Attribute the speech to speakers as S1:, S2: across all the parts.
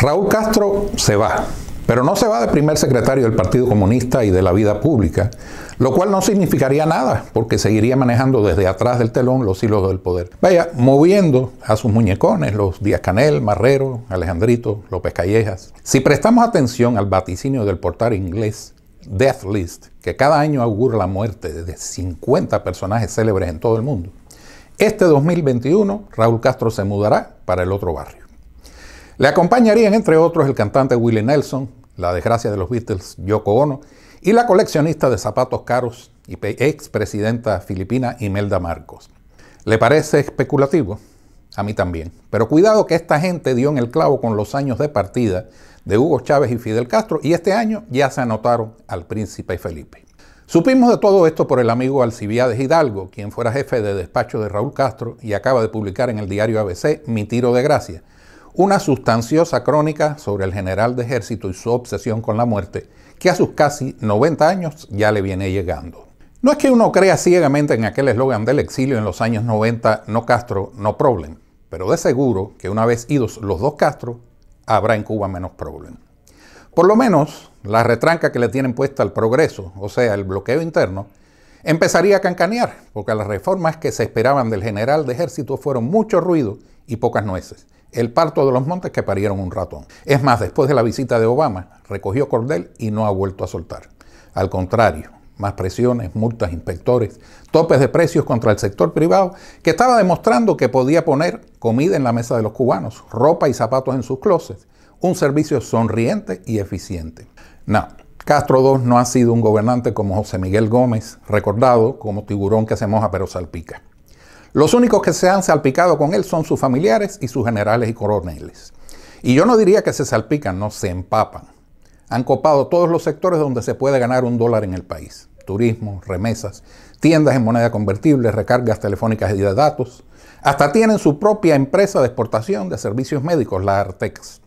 S1: Raúl Castro se va, pero no se va de primer secretario del Partido Comunista y de la vida pública, lo cual no significaría nada, porque seguiría manejando desde atrás del telón los hilos del poder. Vaya, moviendo a sus muñecones, los Díaz Canel, Marrero, Alejandrito, López Callejas. Si prestamos atención al vaticinio del portal inglés, Death List, que cada año augura la muerte de 50 personajes célebres en todo el mundo, este 2021 Raúl Castro se mudará para el otro barrio. Le acompañarían, entre otros, el cantante Willie Nelson, la desgracia de los Beatles, Yoko Ono, y la coleccionista de zapatos caros y presidenta filipina Imelda Marcos. ¿Le parece especulativo? A mí también. Pero cuidado que esta gente dio en el clavo con los años de partida de Hugo Chávez y Fidel Castro y este año ya se anotaron al príncipe Felipe. Supimos de todo esto por el amigo Alcibiades Hidalgo, quien fuera jefe de despacho de Raúl Castro y acaba de publicar en el diario ABC Mi tiro de gracia, una sustanciosa crónica sobre el general de ejército y su obsesión con la muerte, que a sus casi 90 años ya le viene llegando. No es que uno crea ciegamente en aquel eslogan del exilio en los años 90, no Castro, no problem, pero de seguro que una vez idos los dos Castro, habrá en Cuba menos problem. Por lo menos la retranca que le tienen puesta al progreso, o sea, el bloqueo interno, empezaría a cancanear, porque las reformas que se esperaban del general de ejército fueron mucho ruido y pocas nueces el parto de los montes que parieron un ratón. Es más, después de la visita de Obama, recogió cordel y no ha vuelto a soltar. Al contrario, más presiones, multas, inspectores, topes de precios contra el sector privado, que estaba demostrando que podía poner comida en la mesa de los cubanos, ropa y zapatos en sus closets, un servicio sonriente y eficiente. No, Castro II no ha sido un gobernante como José Miguel Gómez, recordado como tiburón que se moja pero salpica. Los únicos que se han salpicado con él son sus familiares y sus generales y coroneles. Y yo no diría que se salpican, no, se empapan. Han copado todos los sectores donde se puede ganar un dólar en el país. Turismo, remesas, tiendas en moneda convertible, recargas telefónicas y de datos. Hasta tienen su propia empresa de exportación de servicios médicos, la Artex.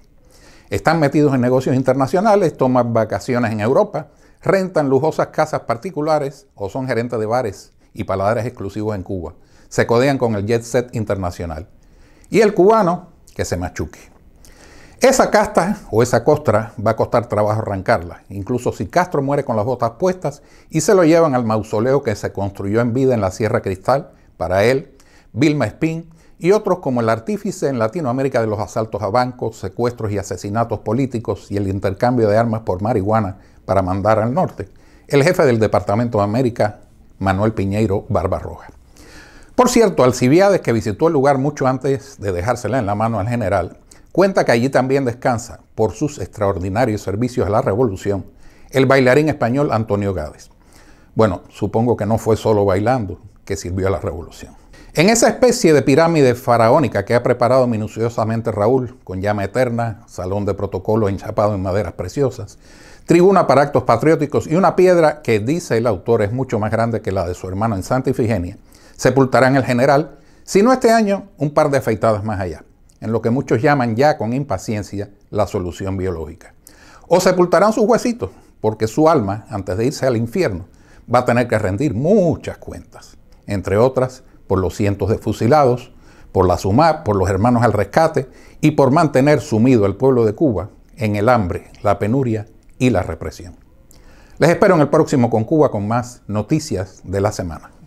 S1: Están metidos en negocios internacionales, toman vacaciones en Europa, rentan lujosas casas particulares o son gerentes de bares y paladares exclusivos en Cuba se codean con el jet set internacional. Y el cubano, que se machuque. Esa casta o esa costra va a costar trabajo arrancarla, incluso si Castro muere con las botas puestas y se lo llevan al mausoleo que se construyó en vida en la Sierra Cristal para él, Vilma Espín y otros como el artífice en Latinoamérica de los asaltos a bancos, secuestros y asesinatos políticos y el intercambio de armas por marihuana para mandar al norte, el jefe del Departamento de América, Manuel Piñeiro Barbarroja. Por cierto, Alcibiades, que visitó el lugar mucho antes de dejársela en la mano al general, cuenta que allí también descansa, por sus extraordinarios servicios a la revolución, el bailarín español Antonio Gades. Bueno, supongo que no fue solo bailando que sirvió a la revolución. En esa especie de pirámide faraónica que ha preparado minuciosamente Raúl, con llama eterna, salón de protocolo enchapado en maderas preciosas, tribuna para actos patrióticos y una piedra que, dice el autor, es mucho más grande que la de su hermano en Santa Ifigenia, sepultarán el general, si no este año un par de afeitadas más allá, en lo que muchos llaman ya con impaciencia la solución biológica. O sepultarán sus huesitos, porque su alma, antes de irse al infierno, va a tener que rendir muchas cuentas, entre otras por los cientos de fusilados, por la SUMAP, por los hermanos al rescate y por mantener sumido al pueblo de Cuba en el hambre, la penuria y la represión. Les espero en el próximo Con Cuba con más noticias de la semana.